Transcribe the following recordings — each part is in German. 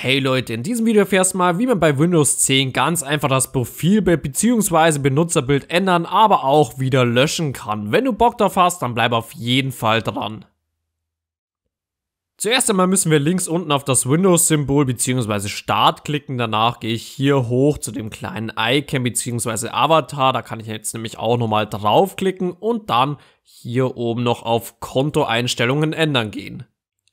Hey Leute, in diesem Video erfährst du mal, wie man bei Windows 10 ganz einfach das Profilbild bzw. Benutzerbild ändern, aber auch wieder löschen kann. Wenn du Bock drauf hast, dann bleib auf jeden Fall dran. Zuerst einmal müssen wir links unten auf das Windows-Symbol bzw. Start klicken. Danach gehe ich hier hoch zu dem kleinen Icon bzw. Avatar. Da kann ich jetzt nämlich auch nochmal draufklicken und dann hier oben noch auf Kontoeinstellungen ändern gehen.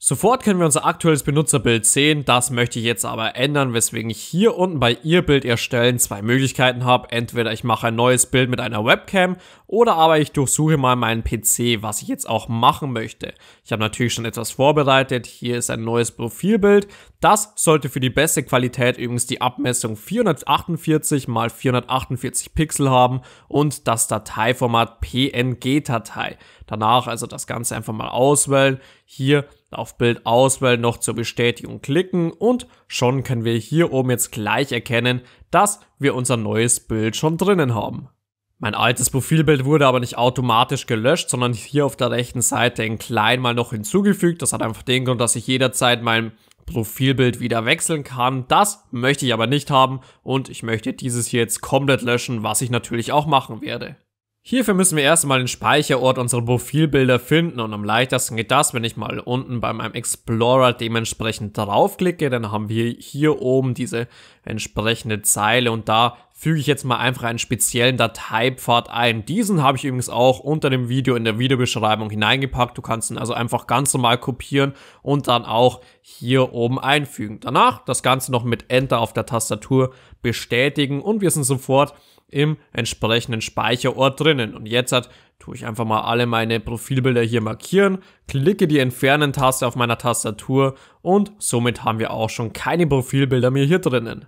Sofort können wir unser aktuelles Benutzerbild sehen, das möchte ich jetzt aber ändern, weswegen ich hier unten bei Ihr Bild erstellen zwei Möglichkeiten habe. Entweder ich mache ein neues Bild mit einer Webcam oder aber ich durchsuche mal meinen PC, was ich jetzt auch machen möchte. Ich habe natürlich schon etwas vorbereitet, hier ist ein neues Profilbild. Das sollte für die beste Qualität übrigens die Abmessung 448 x 448 Pixel haben und das Dateiformat PNG-Datei. Danach also das Ganze einfach mal auswählen, hier auf Bild auswählen, noch zur Bestätigung klicken und schon können wir hier oben jetzt gleich erkennen, dass wir unser neues Bild schon drinnen haben. Mein altes Profilbild wurde aber nicht automatisch gelöscht, sondern hier auf der rechten Seite in klein mal noch hinzugefügt. Das hat einfach den Grund, dass ich jederzeit mein Profilbild wieder wechseln kann. Das möchte ich aber nicht haben und ich möchte dieses hier jetzt komplett löschen, was ich natürlich auch machen werde. Hierfür müssen wir erstmal den Speicherort unserer Profilbilder finden und am leichtesten geht das, wenn ich mal unten bei meinem Explorer dementsprechend draufklicke, dann haben wir hier oben diese entsprechende Zeile und da füge ich jetzt mal einfach einen speziellen Dateipfad ein. Diesen habe ich übrigens auch unter dem Video in der Videobeschreibung hineingepackt. Du kannst ihn also einfach ganz normal kopieren und dann auch hier oben einfügen. Danach das Ganze noch mit Enter auf der Tastatur bestätigen und wir sind sofort im entsprechenden Speicherort drinnen. Und jetzt hat, tue ich einfach mal alle meine Profilbilder hier markieren, klicke die Entfernen-Taste auf meiner Tastatur und somit haben wir auch schon keine Profilbilder mehr hier drinnen.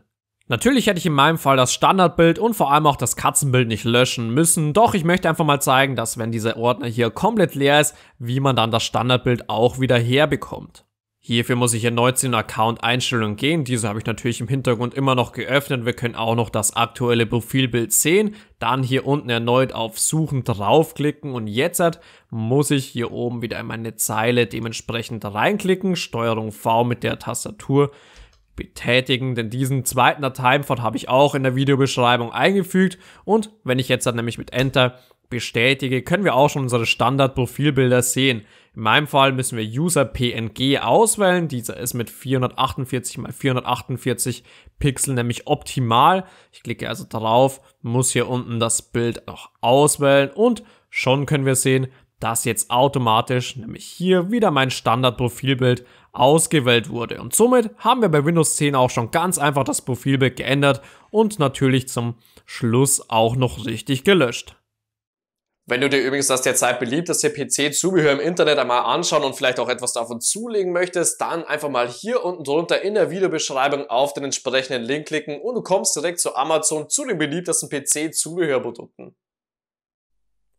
Natürlich hätte ich in meinem Fall das Standardbild und vor allem auch das Katzenbild nicht löschen müssen, doch ich möchte einfach mal zeigen, dass wenn dieser Ordner hier komplett leer ist, wie man dann das Standardbild auch wieder herbekommt. Hierfür muss ich erneut zu den Account-Einstellungen gehen, diese habe ich natürlich im Hintergrund immer noch geöffnet, wir können auch noch das aktuelle Profilbild sehen, dann hier unten erneut auf Suchen draufklicken und jetzt muss ich hier oben wieder in meine Zeile dementsprechend reinklicken, Steuerung V mit der Tastatur betätigen, denn diesen zweiten Dateiimport habe ich auch in der Videobeschreibung eingefügt und wenn ich jetzt dann nämlich mit Enter bestätige, können wir auch schon unsere Standard-Profilbilder sehen. In meinem Fall müssen wir User PNG auswählen. Dieser ist mit 448 x 448 Pixel nämlich optimal. Ich klicke also drauf, muss hier unten das Bild noch auswählen und schon können wir sehen, das jetzt automatisch, nämlich hier wieder mein Standardprofilbild ausgewählt wurde. Und somit haben wir bei Windows 10 auch schon ganz einfach das Profilbild geändert und natürlich zum Schluss auch noch richtig gelöscht. Wenn du dir übrigens das derzeit beliebteste PC-Zubehör im Internet einmal anschauen und vielleicht auch etwas davon zulegen möchtest, dann einfach mal hier unten drunter in der Videobeschreibung auf den entsprechenden Link klicken und du kommst direkt zu Amazon zu den beliebtesten PC-Zubehörprodukten.